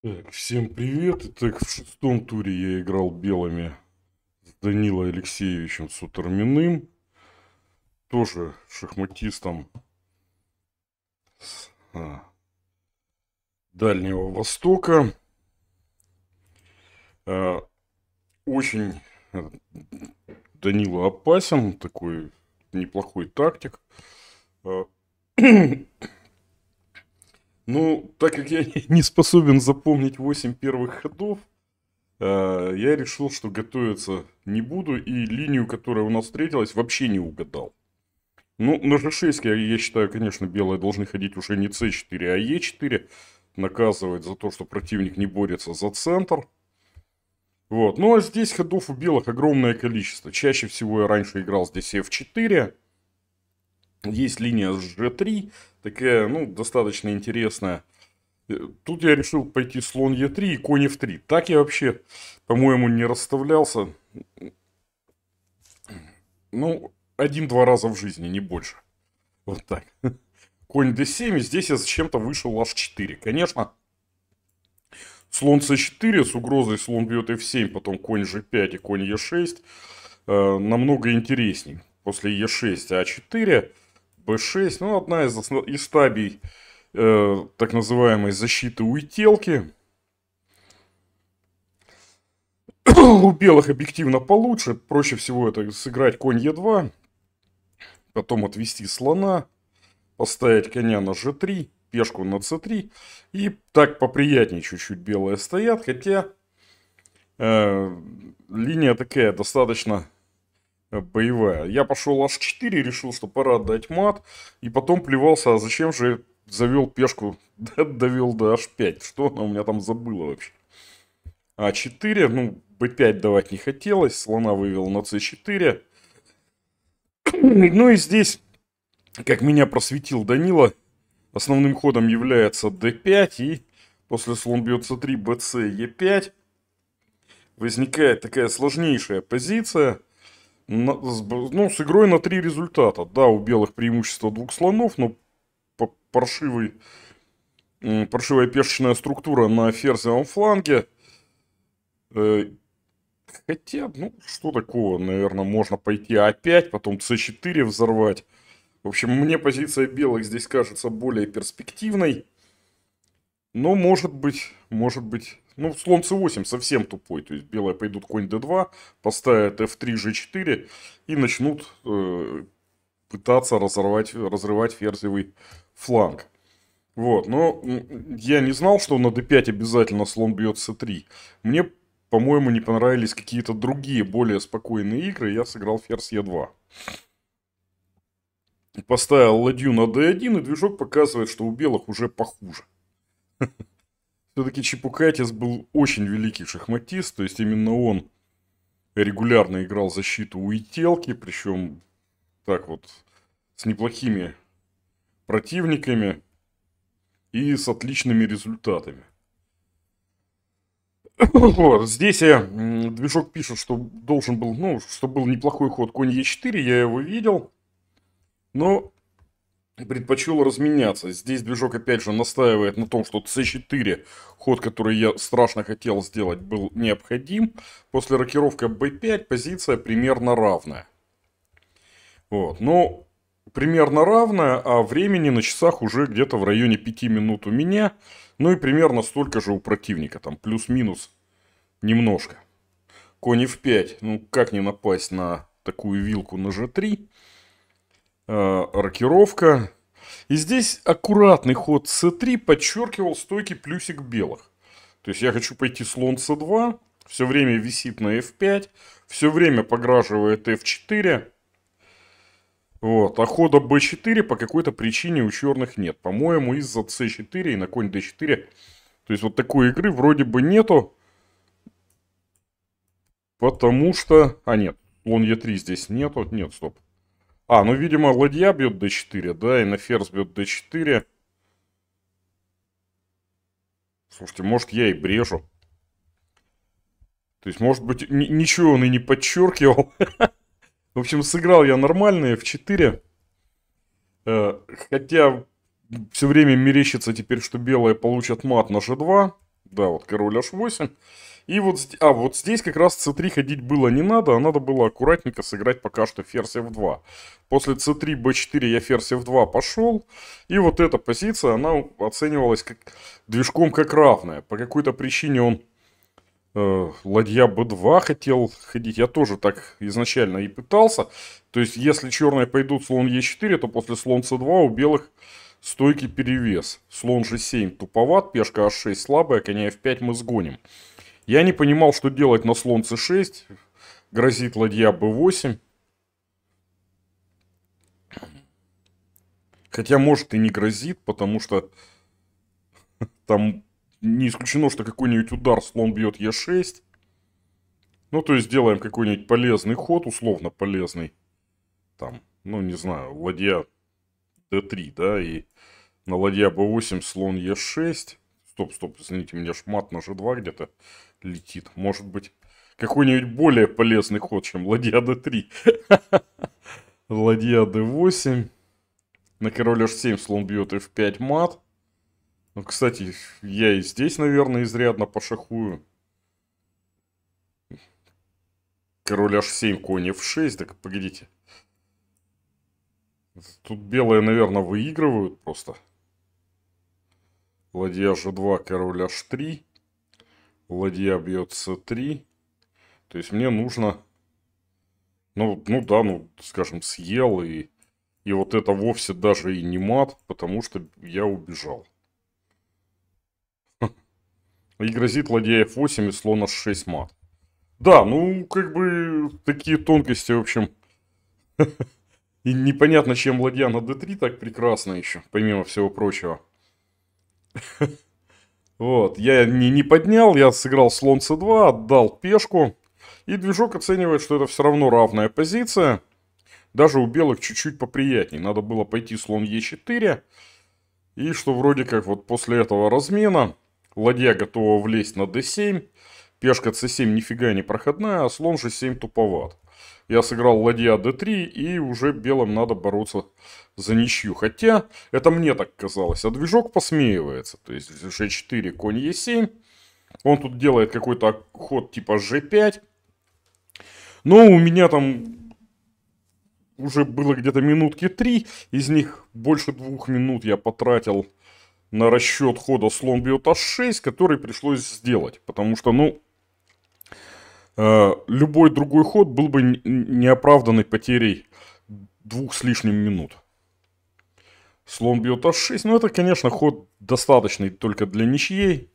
Так, всем привет. Итак, в шестом туре я играл белыми с Данилой Алексеевичем Сутерминым. Тоже шахматистом с а, Дальнего Востока. А, очень э, Данила опасен, такой неплохой тактик. А, Ну, так как я не способен запомнить 8 первых ходов, э, я решил, что готовиться не буду, и линию, которая у нас встретилась, вообще не угадал. Ну, на g6, я, я считаю, конечно, белые должны ходить уже не c4, а e4, наказывать за то, что противник не борется за центр. Вот. Ну, а здесь ходов у белых огромное количество. Чаще всего я раньше играл здесь f4, есть линия G3, такая, ну, достаточно интересная. Э, тут я решил пойти слон Е3 и конь F3. Так я вообще, по-моему, не расставлялся. Ну, один-два раза в жизни, не больше. Вот так. Конь d7, и здесь я зачем-то вышел h4. Конечно, слон c4 с угрозой слон бьет f7, потом конь g5 и конь e6 э, намного интересней. После e6 а4 B6, ну, одна из, основ... из стадий э, так называемой защиты уителки. У белых объективно получше, проще всего это сыграть конь Е2, потом отвести слона, поставить коня на G3, пешку на c3. И так поприятнее чуть-чуть белые стоят, хотя э, линия такая достаточно Э, боевая. Я пошел аж 4, решил, что пора отдать мат, и потом плевался, а зачем же завел пешку, довел до h5, что она у меня там забыла вообще. А4, ну, b5 давать не хотелось, слона вывел на c4. Ну и здесь, как меня просветил Данила, основным ходом является d5, и после слон бьет c3, bc, e5. Возникает такая сложнейшая позиция – ну, с игрой на три результата. Да, у белых преимущество двух слонов, но паршивый, паршивая пешечная структура на ферзевом фланге. Э, хотя, ну, что такого, наверное, можно пойти опять, потом c4 взорвать. В общем, мне позиция белых здесь кажется более перспективной. Ну, может быть, может быть. Ну, слон c8 совсем тупой. То есть, белые пойдут конь d2, поставят f3, g4 и начнут э, пытаться разорвать, разрывать ферзевый фланг. Вот, но я не знал, что на d5 обязательно слон бьет c3. Мне, по-моему, не понравились какие-то другие, более спокойные игры. Я сыграл ферзь e2. Поставил ладью на d1, и движок показывает, что у белых уже похуже все-таки Чепукатис был очень великий шахматист, то есть именно он регулярно играл защиту у Ителки, причем так вот с неплохими противниками и с отличными результатами. Вот, здесь я, движок пишет, что должен был, ну, что был неплохой ход конь Е4, я его видел. Но предпочел разменяться. Здесь движок опять же настаивает на том, что c4, ход, который я страшно хотел сделать, был необходим. После рокировка b5 позиция примерно равная. Вот, ну, примерно равная, а времени на часах уже где-то в районе 5 минут у меня. Ну и примерно столько же у противника, там плюс-минус немножко. Конь f5, ну как не напасть на такую вилку на g3. Э, рокировка. И здесь аккуратный ход c3 подчеркивал стойкий плюсик белых. То есть я хочу пойти слон c2, все время висит на f5, все время пограживает f4. Вот, а хода b4 по какой-то причине у черных нет. По-моему, из-за c4 и на конь d4. То есть вот такой игры вроде бы нету. Потому что... А нет, слон e3 здесь нету. Нет, стоп. А, ну, видимо, ладья бьет d4, да, и на ферзь бьет d4. Слушайте, может, я и брежу. То есть, может быть, ничего он и не подчеркивал. В общем, сыграл я нормально, f4. Э, хотя, все время мерещится теперь, что белые получат мат на g2. Да, вот король h8. И вот, а, вот здесь как раз c3 ходить было не надо, а надо было аккуратненько сыграть пока что ферзь f2. После c3, b4 я ферзь f2 пошел, и вот эта позиция, она оценивалась как движком как равная. По какой-то причине он э, ладья b2 хотел ходить, я тоже так изначально и пытался. То есть, если черные пойдут слон e4, то после слон c2 у белых стойкий перевес. Слон g7 туповат, пешка h6 а слабая, коня f5 мы сгоним. Я не понимал, что делать на слон c6. Грозит ладья b8. Хотя, может, и не грозит, потому что там не исключено, что какой-нибудь удар слон бьет Е6. Ну, то есть, делаем какой-нибудь полезный ход, условно полезный. Там, ну, не знаю, ладья d3, да, и на ладья b8 слон Е6. Стоп, стоп, извините, меня шмат мат на G2 где-то летит. Может быть, какой-нибудь более полезный ход, чем ладья D3. Ладья D8. На король H7 слон бьет F5 мат. Ну, кстати, я и здесь, наверное, изрядно пошахую. Король H7, конь F6. Так, погодите. Тут белые, наверное, выигрывают просто. Ладья g2, король h3. Ладья бьет c3. То есть мне нужно... Ну, ну да, ну, скажем, съел и... И вот это вовсе даже и не мат, потому что я убежал. И грозит ладья f8 и слон h6 мат. Да, ну, как бы, такие тонкости, в общем. И непонятно, чем ладья на d3 так прекрасно еще, помимо всего прочего. Вот, я не, не поднял, я сыграл слон c2, отдал пешку. И движок оценивает, что это все равно равная позиция. Даже у белых чуть-чуть поприятнее. Надо было пойти слон e4. И что вроде как вот после этого размена ладья готова влезть на d7. Пешка c7 нифига не проходная, а слон g7 туповат. Я сыграл ладья d3 и уже белым надо бороться за ничью. Хотя это мне так казалось, а движок посмеивается. То есть g4, конь e7. Он тут делает какой-то ход типа g5. Но у меня там уже было где-то минутки три. Из них больше двух минут я потратил на расчет хода слон бьет h6, который пришлось сделать. Потому что, ну, Э, любой другой ход был бы неоправданной потерей двух с лишним минут. Слон бьет h6. но это, конечно, ход достаточный только для ничьей.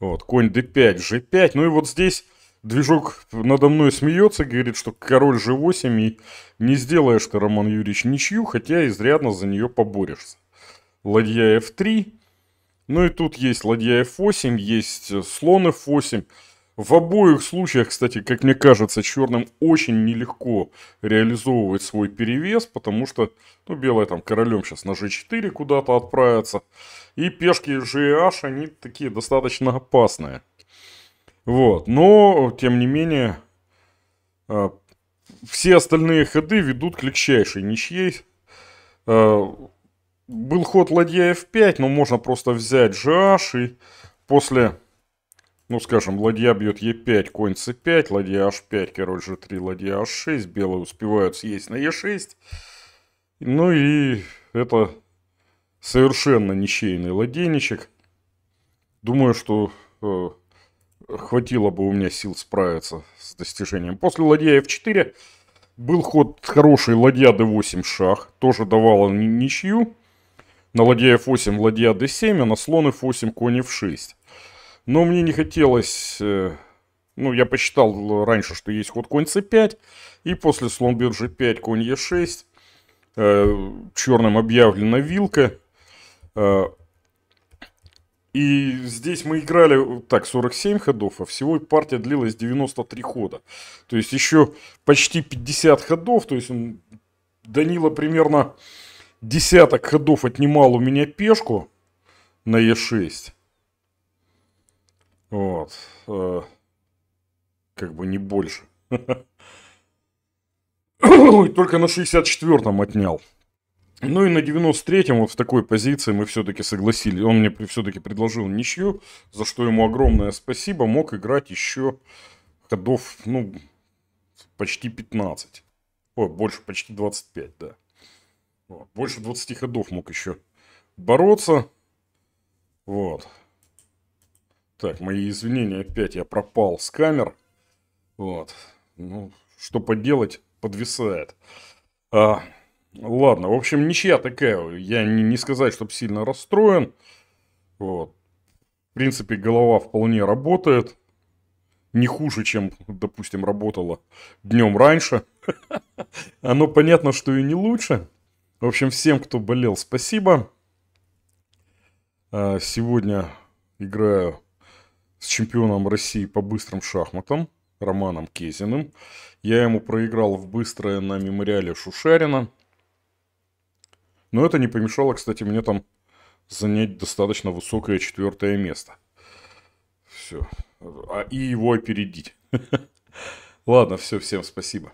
Вот, конь d5, g5. Ну и вот здесь движок надо мной смеется, говорит, что король g8 и не сделаешь ты, Роман Юрьевич, ничью, хотя изрядно за нее поборешься. Ладья f3. Ну и тут есть ладья f8, есть слон f8. В обоих случаях, кстати, как мне кажется, черным очень нелегко реализовывать свой перевес, потому что, ну, белая там королем сейчас на g4 куда-то отправится. И пешки g и h, они такие достаточно опасные. Вот, но, тем не менее, а, все остальные ходы ведут к легчайшей ничьей. А, был ход ладья f5, но можно просто взять gh и после ну, скажем, ладья бьет Е5, конь С5, ладья H5, король G3, ладья H6, белые успевают съесть на Е6. Ну и это совершенно ничейный ладейничек. Думаю, что э, хватило бы у меня сил справиться с достижением. После ладья F4 был ход хороший ладья D8 шах, тоже давало ничью. На ладья F8 ладья D7, а на слон F8 конь F6. Но мне не хотелось... Э, ну, я посчитал раньше, что есть ход конь c5, и после слон биржи 5, конь e6, э, черным объявлена вилка. Э, и здесь мы играли, так, 47 ходов, а всего партия длилась 93 хода. То есть еще почти 50 ходов, то есть он, Данила примерно десяток ходов отнимал у меня пешку на e6. Вот. Э, как бы не больше. Только на 64-м отнял. Ну и на 93-м вот в такой позиции мы все-таки согласились. Он мне все-таки предложил ничью, за что ему огромное спасибо. Мог играть еще ходов, ну, почти 15. Ой, больше, почти 25, да. Вот. Больше 20 ходов мог еще бороться. Вот. Так, мои извинения, опять я пропал с камер. Вот. Ну, что поделать, подвисает. А, ладно, в общем, ничья такая. Я не, не сказать, чтобы сильно расстроен. Вот. В принципе, голова вполне работает. Не хуже, чем, допустим, работала днем раньше. Оно понятно, что и не лучше. В общем, всем, кто болел, спасибо. А, сегодня играю с чемпионом России по быстрым шахматам Романом Кезиным. Я ему проиграл в быстрое на мемориале Шушарина. Но это не помешало, кстати, мне там занять достаточно высокое четвертое место. Все. А, и его опередить. Ладно, все, всем спасибо.